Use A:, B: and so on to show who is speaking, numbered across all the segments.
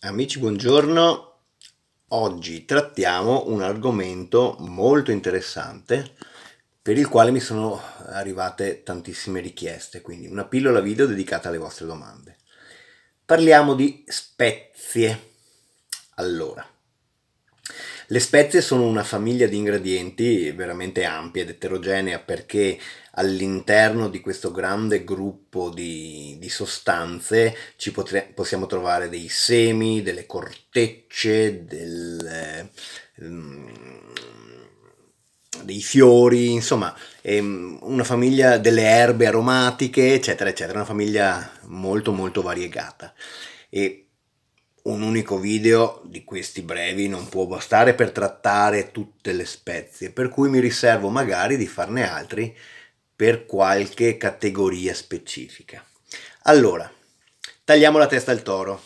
A: Amici, buongiorno. Oggi trattiamo un argomento molto interessante per il quale mi sono arrivate tantissime richieste, quindi una pillola video dedicata alle vostre domande. Parliamo di spezie. Allora, le spezie sono una famiglia di ingredienti veramente ampia ed eterogenea perché all'interno di questo grande gruppo di, di sostanze ci potre, possiamo trovare dei semi, delle cortecce, del, um, dei fiori, insomma, mm, una famiglia delle erbe aromatiche, eccetera, eccetera, una famiglia molto molto variegata. E un unico video di questi brevi non può bastare per trattare tutte le spezie, per cui mi riservo magari di farne altri per qualche categoria specifica. Allora, tagliamo la testa al toro.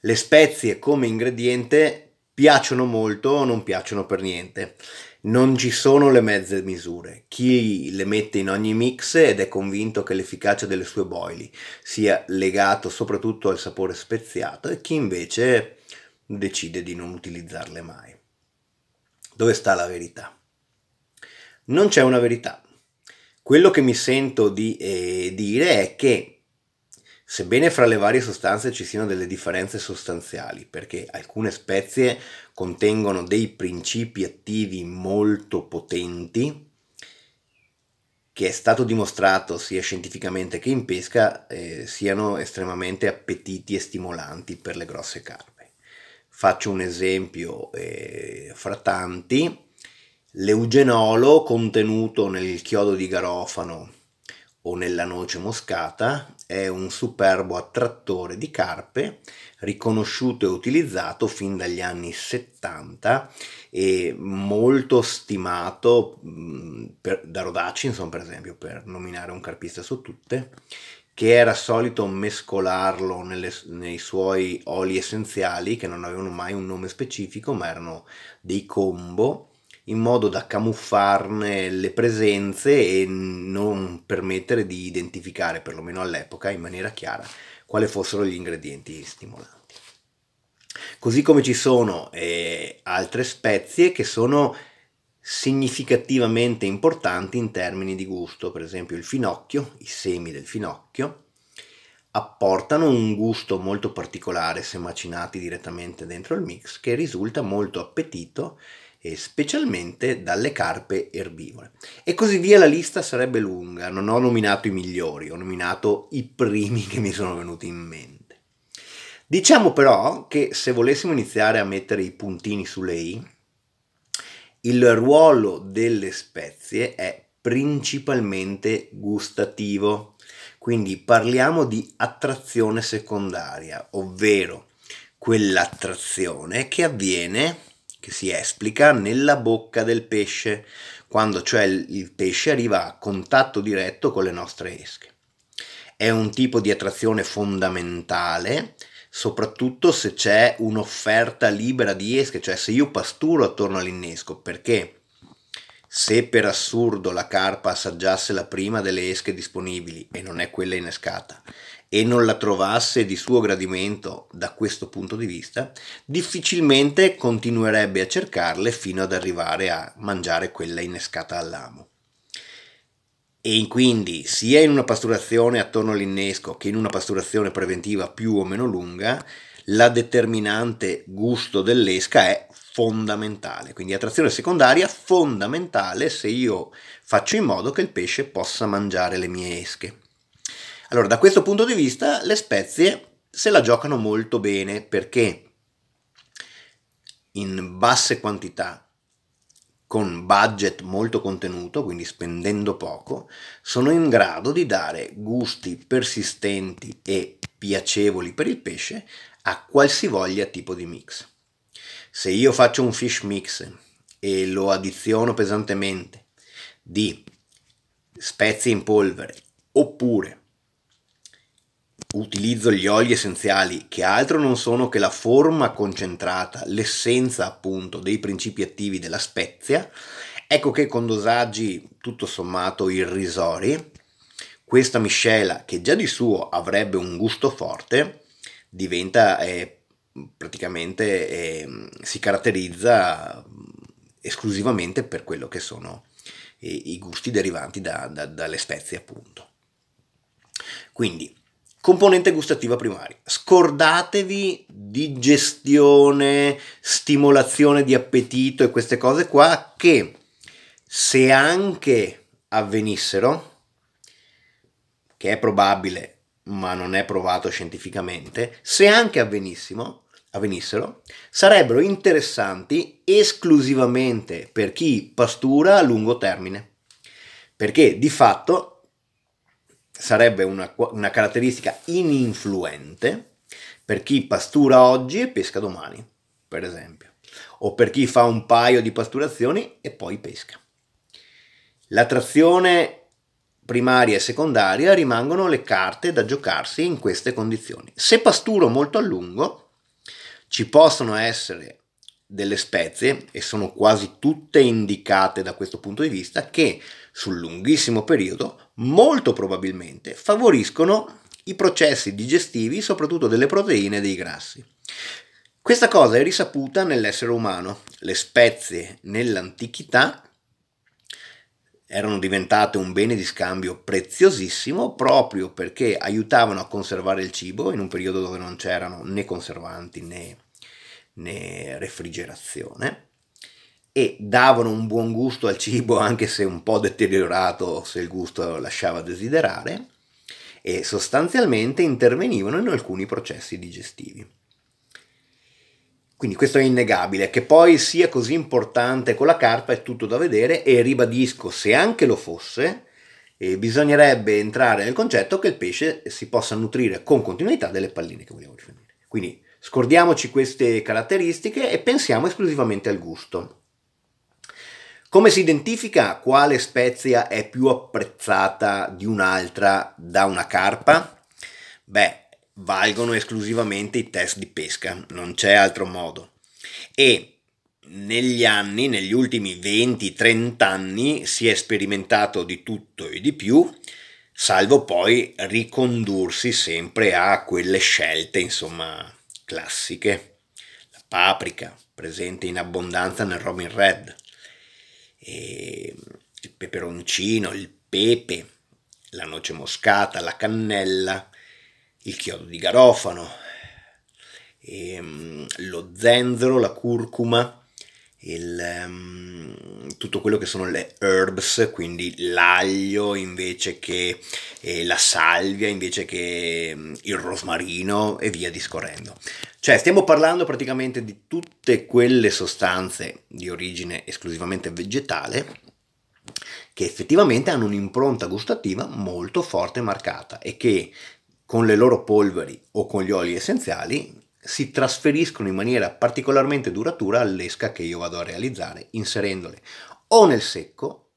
A: Le spezie come ingrediente piacciono molto o non piacciono per niente. Non ci sono le mezze misure. Chi le mette in ogni mix ed è convinto che l'efficacia delle sue boili sia legato soprattutto al sapore speziato e chi invece decide di non utilizzarle mai. Dove sta la verità? Non c'è una verità. Quello che mi sento di eh, dire è che Sebbene fra le varie sostanze ci siano delle differenze sostanziali, perché alcune spezie contengono dei principi attivi molto potenti, che è stato dimostrato sia scientificamente che in pesca eh, siano estremamente appetiti e stimolanti per le grosse carpe. Faccio un esempio eh, fra tanti, l'eugenolo contenuto nel chiodo di garofano o nella noce moscata è un superbo attrattore di carpe riconosciuto e utilizzato fin dagli anni 70 e molto stimato mm, per, da Hutchinson per esempio per nominare un carpista su tutte che era solito mescolarlo nelle, nei suoi oli essenziali che non avevano mai un nome specifico ma erano dei combo in modo da camuffarne le presenze e non permettere di identificare, perlomeno all'epoca, in maniera chiara quali fossero gli ingredienti stimolanti. Così come ci sono eh, altre spezie che sono significativamente importanti in termini di gusto, per esempio il finocchio, i semi del finocchio, apportano un gusto molto particolare se macinati direttamente dentro il mix che risulta molto appetito e specialmente dalle carpe erbivore. E così via la lista sarebbe lunga, non ho nominato i migliori, ho nominato i primi che mi sono venuti in mente. Diciamo però che se volessimo iniziare a mettere i puntini sulle i, il ruolo delle spezie è principalmente gustativo, quindi parliamo di attrazione secondaria, ovvero quell'attrazione che avviene che si esplica nella bocca del pesce, quando cioè il pesce arriva a contatto diretto con le nostre esche. È un tipo di attrazione fondamentale, soprattutto se c'è un'offerta libera di esche, cioè se io pasturo attorno all'innesco, perché se per assurdo la carpa assaggiasse la prima delle esche disponibili, e non è quella innescata, e non la trovasse di suo gradimento da questo punto di vista, difficilmente continuerebbe a cercarle fino ad arrivare a mangiare quella innescata all'amo. E quindi sia in una pasturazione attorno all'innesco che in una pasturazione preventiva più o meno lunga, la determinante gusto dell'esca è fondamentale, quindi attrazione secondaria fondamentale se io faccio in modo che il pesce possa mangiare le mie esche. Allora, da questo punto di vista, le spezie se la giocano molto bene perché in basse quantità, con budget molto contenuto, quindi spendendo poco, sono in grado di dare gusti persistenti e piacevoli per il pesce a qualsivoglia tipo di mix. Se io faccio un fish mix e lo addiziono pesantemente di spezie in polvere oppure utilizzo gli oli essenziali che altro non sono che la forma concentrata, l'essenza appunto dei principi attivi della spezia, ecco che con dosaggi tutto sommato irrisori questa miscela che già di suo avrebbe un gusto forte diventa eh, praticamente eh, si caratterizza esclusivamente per quello che sono eh, i gusti derivanti da, da, dalle spezie appunto. Quindi, componente gustativa primaria. Scordatevi di gestione, stimolazione di appetito e queste cose qua che se anche avvenissero, che è probabile ma non è provato scientificamente, se anche avvenissimo, avvenissero, sarebbero interessanti esclusivamente per chi pastura a lungo termine, perché di fatto sarebbe una, una caratteristica ininfluente per chi pastura oggi e pesca domani, per esempio, o per chi fa un paio di pasturazioni e poi pesca. La trazione primaria e secondaria rimangono le carte da giocarsi in queste condizioni. Se pasturo molto a lungo, ci possono essere delle spezie, e sono quasi tutte indicate da questo punto di vista, che sul lunghissimo periodo molto probabilmente favoriscono i processi digestivi, soprattutto delle proteine e dei grassi. Questa cosa è risaputa nell'essere umano. Le spezie nell'antichità erano diventate un bene di scambio preziosissimo proprio perché aiutavano a conservare il cibo in un periodo dove non c'erano né conservanti né, né refrigerazione e davano un buon gusto al cibo anche se un po' deteriorato se il gusto lasciava desiderare e sostanzialmente intervenivano in alcuni processi digestivi. Quindi questo è innegabile, che poi sia così importante con la carpa è tutto da vedere e ribadisco, se anche lo fosse, eh, bisognerebbe entrare nel concetto che il pesce si possa nutrire con continuità delle palline che vogliamo rifornire. Quindi scordiamoci queste caratteristiche e pensiamo esclusivamente al gusto. Come si identifica quale spezia è più apprezzata di un'altra da una carpa? Beh, valgono esclusivamente i test di pesca, non c'è altro modo. E negli anni, negli ultimi 20-30 anni, si è sperimentato di tutto e di più, salvo poi ricondursi sempre a quelle scelte, insomma, classiche. La paprika, presente in abbondanza nel Robin Red, il peperoncino, il pepe, la noce moscata, la cannella, il chiodo di garofano, e, ehm, lo zenzero, la curcuma, il, um, tutto quello che sono le herbs, quindi l'aglio invece che eh, la salvia, invece che um, il rosmarino e via discorrendo. Cioè stiamo parlando praticamente di tutte quelle sostanze di origine esclusivamente vegetale che effettivamente hanno un'impronta gustativa molto forte e marcata e che con le loro polveri o con gli oli essenziali si trasferiscono in maniera particolarmente duratura all'esca che io vado a realizzare inserendole o nel secco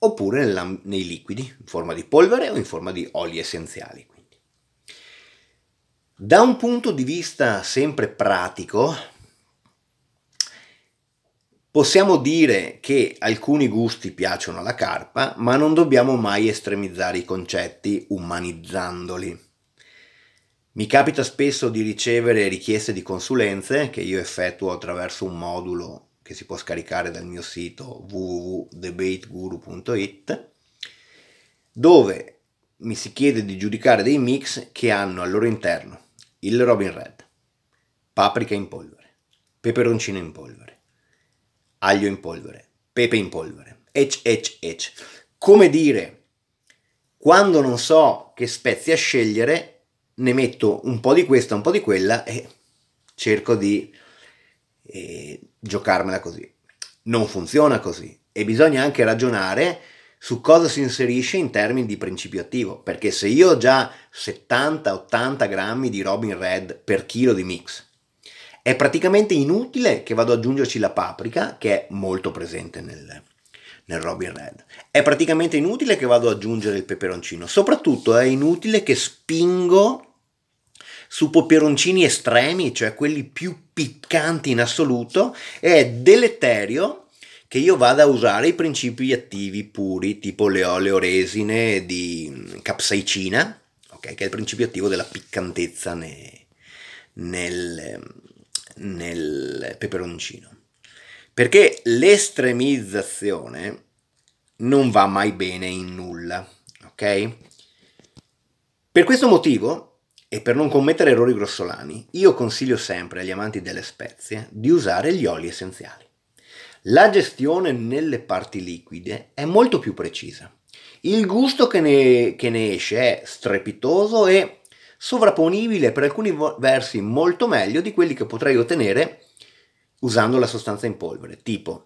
A: oppure nella, nei liquidi in forma di polvere o in forma di oli essenziali. Quindi. Da un punto di vista sempre pratico, Possiamo dire che alcuni gusti piacciono alla carpa, ma non dobbiamo mai estremizzare i concetti umanizzandoli. Mi capita spesso di ricevere richieste di consulenze che io effettuo attraverso un modulo che si può scaricare dal mio sito www.debateguru.it dove mi si chiede di giudicare dei mix che hanno al loro interno il Robin Red, paprika in polvere, peperoncino in polvere, aglio in polvere, pepe in polvere, ecc ecc ecc. Come dire, quando non so che spezie scegliere, ne metto un po' di questa, un po' di quella e cerco di eh, giocarmela così. Non funziona così e bisogna anche ragionare su cosa si inserisce in termini di principio attivo, perché se io ho già 70-80 grammi di Robin Red per chilo di mix, è praticamente inutile che vado ad aggiungerci la paprika, che è molto presente nel, nel Robin Red. È praticamente inutile che vado ad aggiungere il peperoncino, soprattutto è inutile che spingo su peperoncini estremi, cioè quelli più piccanti in assoluto, è deleterio che io vada a usare i principi attivi puri, tipo le oleoresine di mm, capsaicina, okay, che è il principio attivo della piccantezza ne, nel, mm, nel peperoncino. Perché l'estremizzazione non va mai bene in nulla, ok? Per questo motivo e per non commettere errori grossolani, io consiglio sempre agli amanti delle spezie di usare gli oli essenziali. La gestione nelle parti liquide è molto più precisa. Il gusto che ne, che ne esce è strepitoso e sovrapponibile per alcuni versi molto meglio di quelli che potrei ottenere usando la sostanza in polvere, tipo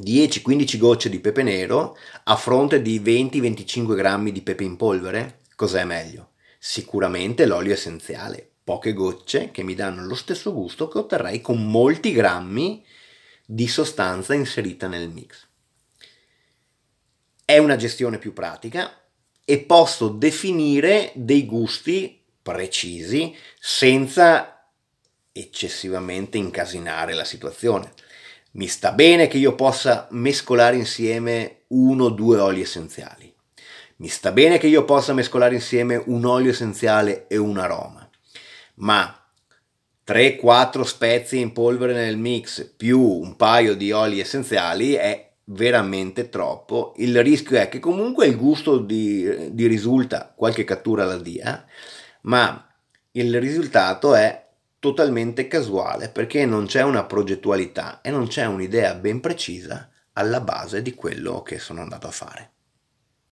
A: 10-15 gocce di pepe nero a fronte di 20-25 grammi di pepe in polvere, cos'è meglio? Sicuramente l'olio essenziale, poche gocce che mi danno lo stesso gusto che otterrei con molti grammi di sostanza inserita nel mix. È una gestione più pratica e posso definire dei gusti precisi senza eccessivamente incasinare la situazione. Mi sta bene che io possa mescolare insieme uno o due oli essenziali mi sta bene che io possa mescolare insieme un olio essenziale e un aroma, ma 3-4 spezie in polvere nel mix più un paio di oli essenziali è veramente troppo. Il rischio è che comunque il gusto di, di risulta, qualche cattura la dia, ma il risultato è totalmente casuale perché non c'è una progettualità e non c'è un'idea ben precisa alla base di quello che sono andato a fare.